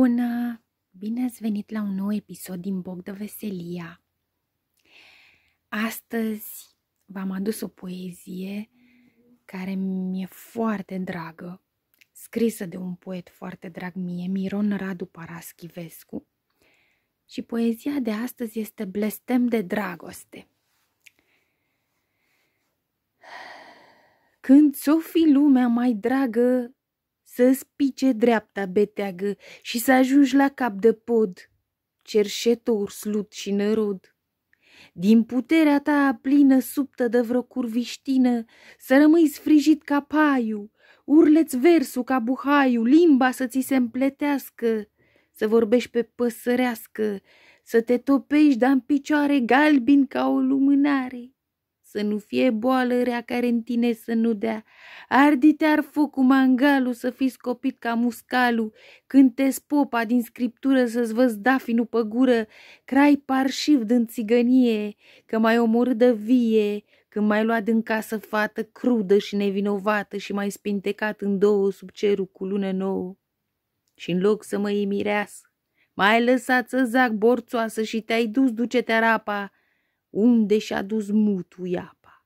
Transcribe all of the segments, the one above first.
Bună! Bine ați venit la un nou episod din Bogdă Veselia. Astăzi v-am adus o poezie care mi-e foarte dragă, scrisă de un poet foarte drag mie, Miron Radu Paraschivescu. Și poezia de astăzi este Blestem de dragoste. Când ți-o fi lumea mai dragă să spice dreapta beteagă și să ajungi la cap de pod, cerșetor, slut și nărod. Din puterea ta plină suptă de vreo curviștină, să rămâi sfrijit ca paiu, urleți versul ca buhaiu, limba să ți se împletească, să vorbești pe păsărească, să te topești, dar în picioare galbin ca o lumânare să nu fie boală rea care în tine să nu dea. Ardite te ar focul mangalul, să fii scopit ca muscalul, când te popa din scriptură să-ți văz dafinul pe gură, crai parșiv din țigănie, că mai omorâ de vie, când mai luat din casă fată crudă și nevinovată și mai spintecat în două sub cerul cu lună nouă. Și în loc să mă imireasă, mai lăsat să zac borțoasă și te-ai dus duce-te rapa, unde și-a dus mutul apa.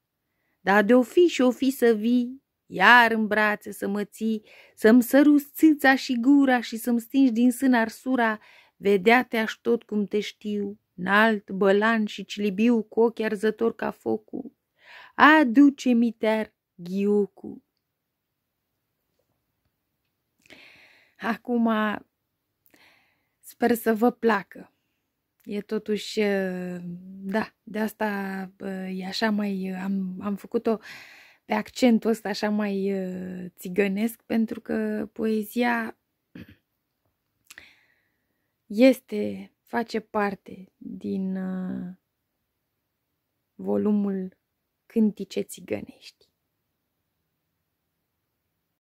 Dar de-o fi și-o fi să vii, iar în brațe să mă ții, să-mi săruți țâța și gura și să-mi stingi din sân arsura, vedea te-aș tot cum te știu, înalt, bălan și cilibiu cu ochi arzător ca focul. Aduce-mi ter ghiucu. Acum sper să vă placă E totuși, da, de asta e așa mai, am, am făcut-o pe accentul ăsta așa mai țigănesc, pentru că poezia este, face parte din volumul Cântice Țigănești.